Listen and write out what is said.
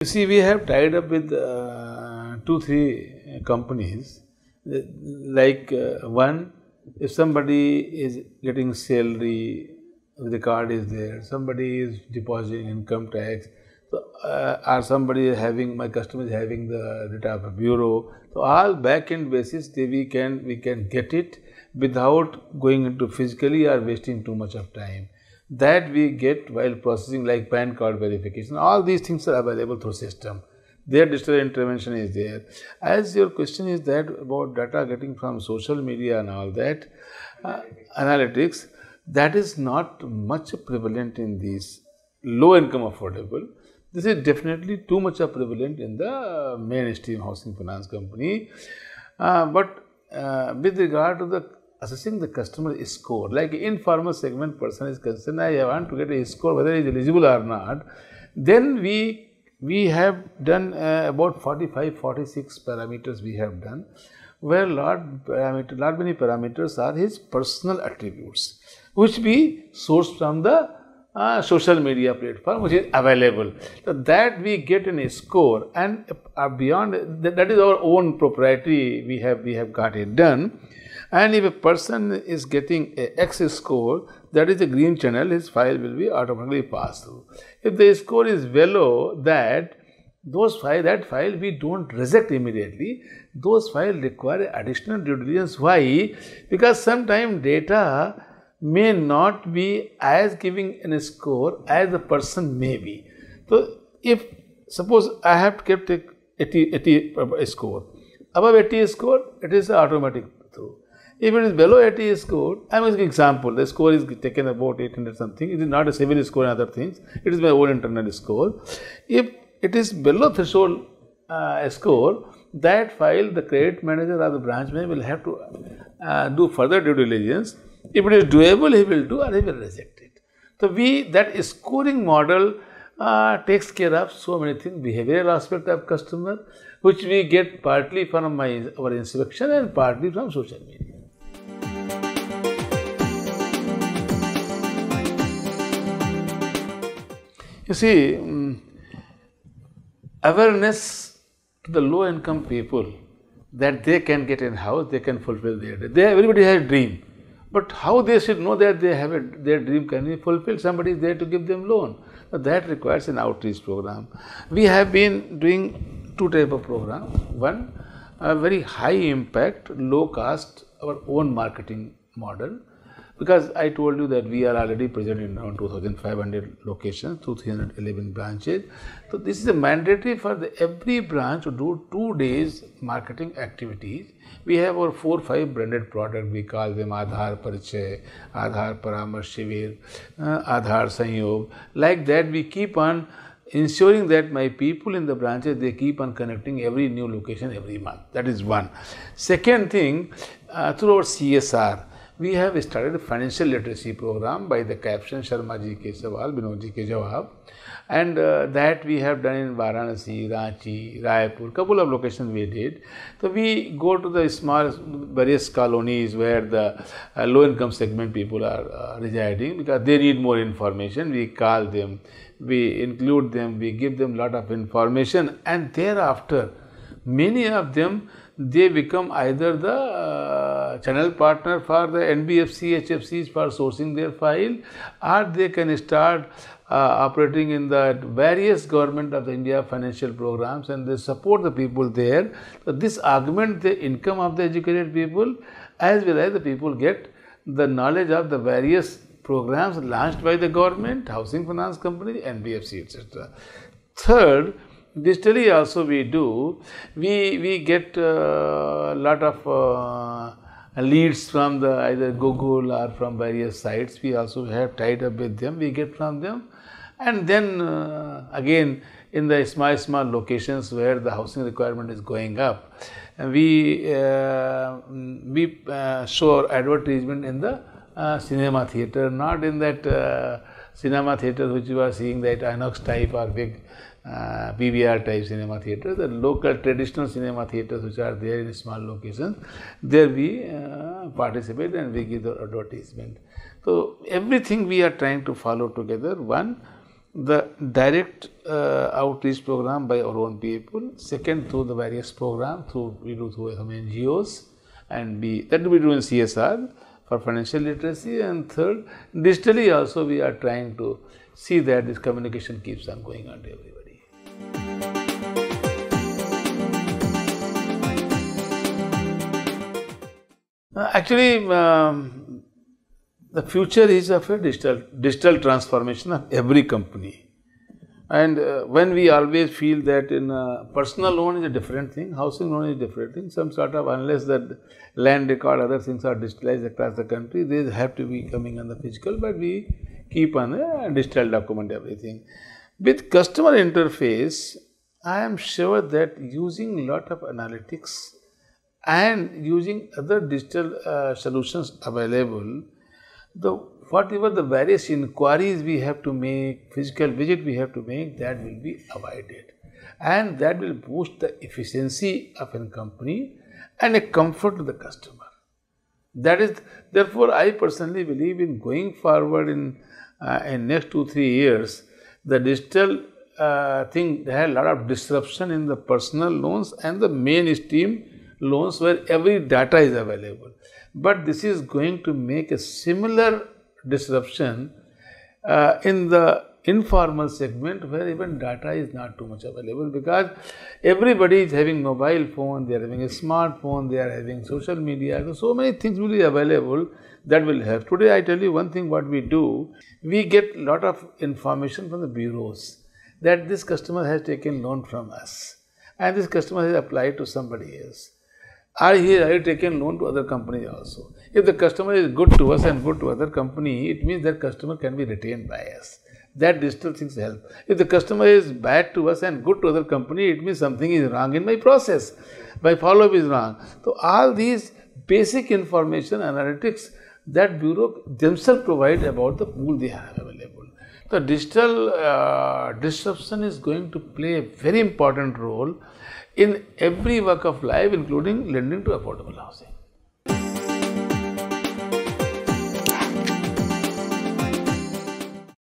You see, we have tied up with uh, two, three companies. Like uh, one, if somebody is getting salary, the card is there, somebody is depositing income tax, so, uh, or somebody is having, my customer is having the data bureau. So, all back end basis, they, we, can, we can get it without going into physically or wasting too much of time that we get while processing like PAN card verification. All these things are available through system. Their digital intervention is there. As your question is that about data getting from social media and all that, uh, analytics, that is not much prevalent in these low income affordable. This is definitely too much prevalent in the uh, mainstream housing finance company. Uh, but uh, with regard to the assessing the customer score. Like informal segment person is concerned, I want to get a score whether he is eligible or not. Then we we have done uh, about 45 46 parameters we have done where lot parameter lot many parameters are his personal attributes which we source from the uh, social media platform which is available so that we get an score and uh, beyond that, that is our own proprietary we have we have got it done and if a person is getting a X score, that is a green channel, his file will be automatically passed through. If the score is below that, those file that file we don't reject immediately. Those file require additional due diligence. Why? Because sometimes data may not be as giving a score as the person may be. So if suppose I have kept a 80, 80 score. Above 80 score, it is automatic through. If it is below 80 score, I am using example, the score is taken about 800 something, it is not a civil score and other things, it is my own internal score. If it is below threshold uh, score, that file the credit manager or the branch manager will have to uh, do further due diligence. If it is doable, he will do or he will reject it. So, we that scoring model uh, takes care of so many things, behavioral aspect of customer, which we get partly from my, our inspection and partly from social media. You see, mm, awareness to the low income people that they can get in house, they can fulfill their dream. everybody has a dream. But how they should know that they have a, their dream can be fulfilled? Somebody is there to give them loan. Now that requires an outreach program. We have been doing two type of program. One, a very high impact, low cost, our own marketing model because I told you that we are already present in around 2500 locations, 211 branches. So this is a mandatory for the, every branch to do two days marketing activities. We have our four five branded product. We call them Aadhaar Parichay, Aadhaar Paramash Shivir, uh, Aadhaar Sanyog. Like that, we keep on ensuring that my people in the branches they keep on connecting every new location every month. That is one. Second thing, uh, through our CSR we have started a financial literacy program by the caption Sharma ji ke sawal, Binod ji ke jawab. And uh, that we have done in Varanasi, Ranchi, Raipur, couple of locations we did. So we go to the small various colonies where the uh, low income segment people are uh, residing because they need more information. We call them, we include them, we give them lot of information and thereafter many of them they become either the uh, channel partner for the NBFC, HFCs for sourcing their file or they can start uh, operating in the various government of the India financial programs and they support the people there. So this augment the income of the educated people as well as the people get the knowledge of the various programs launched by the government, housing finance company, NBFC, etc. Third, digitally also we do, we, we get a uh, lot of uh, leads from the either Google or from various sites. We also have tied up with them. We get from them, and then uh, again in the small small locations where the housing requirement is going up, we uh, we uh, show advertisement in the uh, cinema theater, not in that uh, cinema theater which you are seeing that Inox type or big uh, PVR type cinema theater, the local traditional cinema theaters which are there in small locations, there we uh, participate and we give the advertisement. So, everything we are trying to follow together, one the direct uh, outreach program by our own people, second through the various programs through we do through some NGOs and we that we do in CSR for financial literacy and third digitally also we are trying to see that this communication keeps on going on everywhere. Uh, actually, um, the future is of a digital, digital transformation of every company. And uh, when we always feel that in personal loan is a different thing, housing loan is different thing, some sort of unless that land record, other things are digitalized across the country, they have to be coming on the physical, but we keep on the uh, digital document everything. With customer interface, I am sure that using lot of analytics and using other digital uh, solutions available, the whatever the various inquiries we have to make, physical visit we have to make, that will be avoided. And that will boost the efficiency of a company and a comfort to the customer. That is, therefore, I personally believe in going forward in, uh, in next two, three years, the digital uh, thing, there a lot of disruption in the personal loans and the mainstream loans where every data is available. But this is going to make a similar disruption uh, in the informal segment where even data is not too much available because everybody is having mobile phone, they are having a smartphone, they are having social media. So, so many things will be available that will help. Today, I tell you one thing what we do, we get lot of information from the bureaus that this customer has taken loan from us and this customer has applied to somebody else. Or he have taken loan to other company also. If the customer is good to us and good to other company, it means that customer can be retained by us. That digital things help. If the customer is bad to us and good to other company, it means something is wrong in my process. My follow-up is wrong. So all these basic information analytics that bureau themselves provide about the pool they have the digital uh, disruption is going to play a very important role in every work of life, including lending to affordable housing.